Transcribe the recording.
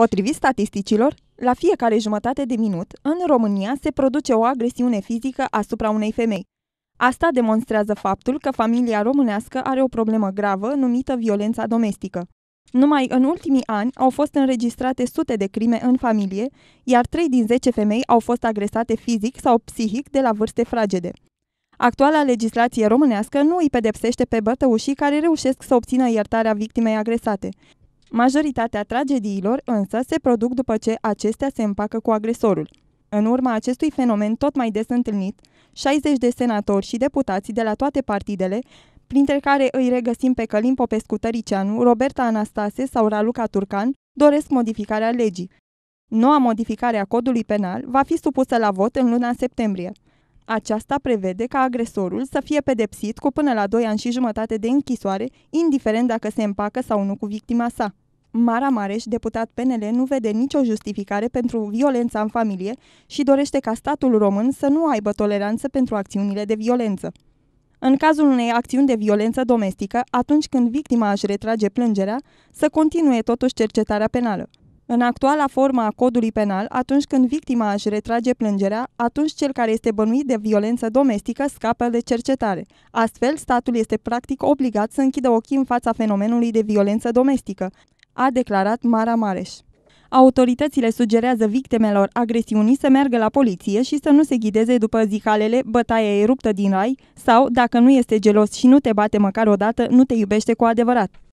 Potrivit statisticilor, la fiecare jumătate de minut, în România se produce o agresiune fizică asupra unei femei. Asta demonstrează faptul că familia românească are o problemă gravă numită violența domestică. Numai în ultimii ani au fost înregistrate sute de crime în familie, iar 3 din 10 femei au fost agresate fizic sau psihic de la vârste fragede. Actuala legislație românească nu îi pedepsește pe bătăușii care reușesc să obțină iertarea victimei agresate. Majoritatea tragediilor însă se produc după ce acestea se împacă cu agresorul. În urma acestui fenomen tot mai des întâlnit, 60 de senatori și deputați de la toate partidele, printre care îi regăsim pe Călim Popescu Tăricianu, Roberta Anastase sau Raluca Turcan, doresc modificarea legii. Noua modificare a codului penal va fi supusă la vot în luna septembrie. Aceasta prevede ca agresorul să fie pedepsit cu până la 2 ani și jumătate de închisoare, indiferent dacă se împacă sau nu cu victima sa. Mara Mareș, deputat PNL, nu vede nicio justificare pentru violența în familie și dorește ca statul român să nu aibă toleranță pentru acțiunile de violență. În cazul unei acțiuni de violență domestică, atunci când victima își retrage plângerea, să continue totuși cercetarea penală. În actuala formă a codului penal, atunci când victima își retrage plângerea, atunci cel care este bănuit de violență domestică scapă de cercetare. Astfel, statul este practic obligat să închidă ochii în fața fenomenului de violență domestică, a declarat Mara Mareș. Autoritățile sugerează victimelor agresiunii să meargă la poliție și să nu se ghideze după zicalele bătaia eruptă din rai sau, dacă nu este gelos și nu te bate măcar o dată, nu te iubește cu adevărat.